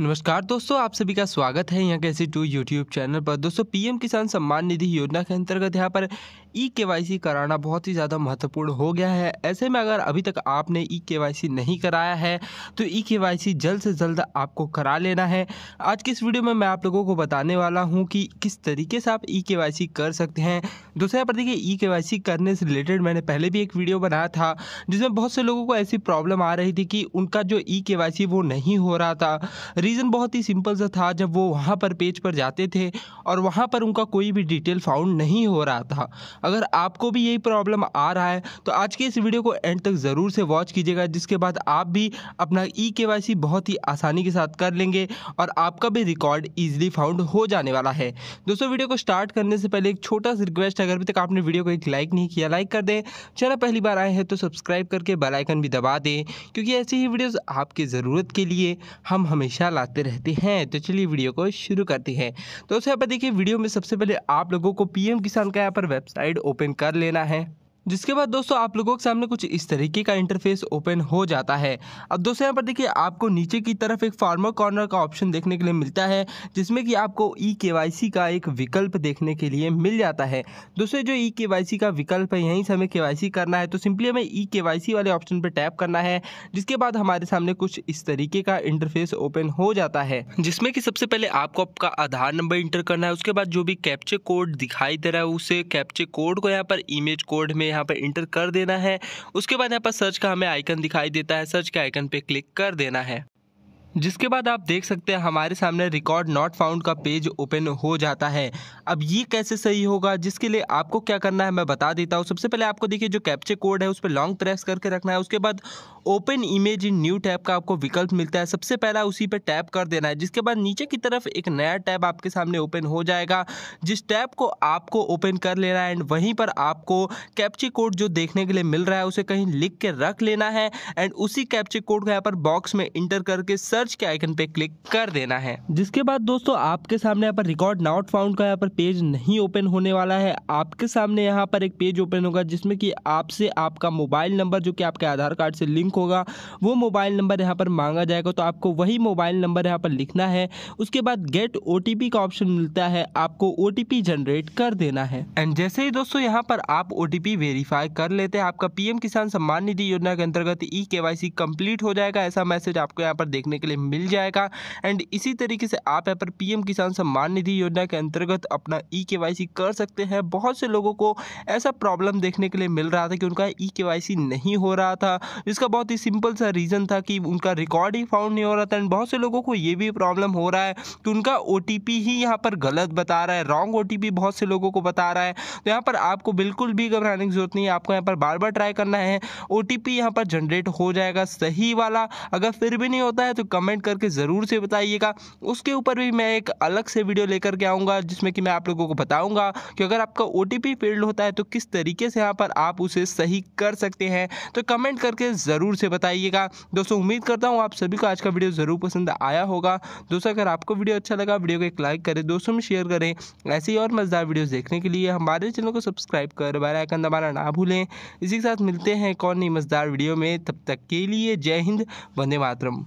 नमस्कार दोस्तों आप सभी का स्वागत है यहाँ के टू यूट्यूब चैनल पर दोस्तों पीएम किसान सम्मान निधि योजना के अंतर्गत यहाँ पर ई के कराना बहुत ही ज़्यादा महत्वपूर्ण हो गया है ऐसे में अगर अभी तक आपने ई के नहीं कराया है तो ई के जल्द से जल्द आपको करा लेना है आज के इस वीडियो में मैं आप लोगों को बताने वाला हूँ कि किस तरीके से आप ई के कर सकते हैं दूसरे पर देखिए ई के करने से रिलेटेड मैंने पहले भी एक वीडियो बनाया था जिसमें बहुत से लोगों को ऐसी प्रॉब्लम आ रही थी कि उनका जो ई के वो नहीं हो रहा था रीज़न बहुत ही सिंपल सा था जब वो वहाँ पर पेज पर जाते थे और वहाँ पर उनका कोई भी डिटेल फाउंड नहीं हो रहा था अगर आपको भी यही प्रॉब्लम आ रहा है तो आज के इस वीडियो को एंड तक ज़रूर से वॉच कीजिएगा जिसके बाद आप भी अपना ई के बहुत ही आसानी के साथ कर लेंगे और आपका भी रिकॉर्ड ईजिली फाउंड हो जाने वाला है दोस्तों वीडियो को स्टार्ट करने से पहले एक छोटा सा रिक्वेस्ट अगर अभी तक आपने वीडियो को एक लाइक नहीं किया लाइक कर दें चैनल पहली बार आए हैं तो सब्सक्राइब करके बेलाइकन भी दबा दें क्योंकि ऐसी ही वीडियोज़ आपकी ज़रूरत के लिए हम हमेशा लाते रहते हैं तो चलिए वीडियो को शुरू करते हैं दोस्तों यहाँ पर देखिए वीडियो में सबसे पहले आप लोगों को पीएम किसान का यहाँ पर वेबसाइट साइड ओपन कर लेना है जिसके बाद दोस्तों आप लोगों के सामने कुछ इस तरीके का इंटरफेस ओपन हो जाता है अब दोस्तों यहाँ पर देखिए आपको नीचे की तरफ एक फार्मर कॉर्नर का ऑप्शन देखने के लिए मिलता है जिसमें कि आपको ई e के का एक विकल्प देखने के लिए मिल जाता है दोस्तों जो ई e के का विकल्प है यहीं से हमें के करना है तो सिंपली हमें ई e के वाले ऑप्शन पर टैप करना है जिसके बाद हमारे सामने कुछ इस तरीके का इंटरफेस ओपन हो जाता है जिसमें कि सबसे पहले आपको आपका आधार नंबर इंटर करना है उसके बाद जो भी कैप्चे कोड दिखाई दे रहा है उसे कैप्चे कोड को यहाँ पर इमेज कोड में यहाँ पर इंटर कर देना है उसके बाद यहाँ पर सर्च का हमें आइकन दिखाई देता है सर्च के आइकन पर क्लिक कर देना है जिसके बाद आप देख सकते हैं हमारे सामने रिकॉर्ड नॉट फाउंड का पेज ओपन हो जाता है अब ये कैसे सही होगा जिसके लिए आपको क्या करना है मैं बता देता हूँ सबसे पहले आपको देखिए जो कैप्चे कोड है उस पर लॉन्ग प्रेस करके रखना है उसके बाद open image in new tab का आपको विकल्प मिलता है सबसे पहला उसी पर टैप कर देना है जिसके बाद नीचे की तरफ एक नया टैब आपके सामने ओपन हो जाएगा जिस टैब को आपको ओपन कर लेना है एंड वहीं पर आपको कैप्चे कोड जो देखने के लिए मिल रहा है उसे कहीं लिख के रख लेना है एंड उसी कैप्चे कोड को यहाँ पर बॉक्स में इंटर करके सर्च सर्च के आइकन पे क्लिक कर देना है जिसके बाद दोस्तों आपके सामने यहाँ पर रिकॉर्ड नॉट फाउंड का यहाँ पर पेज नहीं ओपन होने वाला है आपके सामने यहाँ पर एक पेज ओपन होगा जिसमें कि आपसे आपका मोबाइल नंबर जो कि आपके आधार कार्ड से लिंक होगा वो मोबाइल नंबर यहाँ पर मांगा जाएगा तो आपको वही मोबाइल नंबर यहाँ पर लिखना है उसके बाद गेट ओ का ऑप्शन मिलता है आपको ओ जनरेट कर देना है एंड जैसे ही दोस्तों यहाँ पर आप ओ वेरीफाई कर लेते हैं आपका पीएम किसान सम्मान निधि योजना के अंतर्गत ई के कंप्लीट हो जाएगा ऐसा मैसेज आपको यहाँ पर देखने के लिए पहले मिल जाएगा एंड इसी तरीके से आप यहाँ पर पीएम किसान सम्मान निधि योजना के अंतर्गत अपना ई e के कर सकते हैं बहुत से लोगों को ऐसा प्रॉब्लम देखने के लिए मिल रहा था कि उनका ई e के नहीं हो रहा था जिसका बहुत ही सिंपल सा रीज़न था कि उनका रिकॉर्ड ही फाउंड नहीं हो रहा था एंड बहुत से लोगों को ये भी प्रॉब्लम हो रहा है कि उनका ओ ही यहाँ पर गलत बता रहा है रॉन्ग ओ बहुत से लोगों को बता रहा है तो यहाँ पर आपको बिल्कुल भी घबराने की जरूरत नहीं है आपको यहाँ पर बार बार ट्राई करना है ओ टी यहाँ पर जनरेट हो जाएगा सही वाला अगर फिर भी नहीं होता है तो कम कमेंट करके ज़रूर से बताइएगा उसके ऊपर भी मैं एक अलग से वीडियो लेकर के आऊँगा जिसमें कि मैं आप लोगों को बताऊँगा कि अगर आपका ओ फेल्ड होता है तो किस तरीके से यहाँ पर आप उसे सही कर सकते हैं तो कमेंट करके ज़रूर से बताइएगा दोस्तों उम्मीद करता हूँ आप सभी को आज का वीडियो ज़रूर पसंद आया होगा दोस्तों अगर आपको वीडियो अच्छा लगा वीडियो को एक लाइक करें दोस्तों में शेयर करें ऐसे ही और मज़ेदार वीडियोस देखने के लिए हमारे चैनल को सब्सक्राइब कर बेल आइकन दबाना ना भूलें इसी के साथ मिलते हैं कौन नहीं मज़ेदार वीडियो में तब तक के लिए जय हिंद वंदे मातरम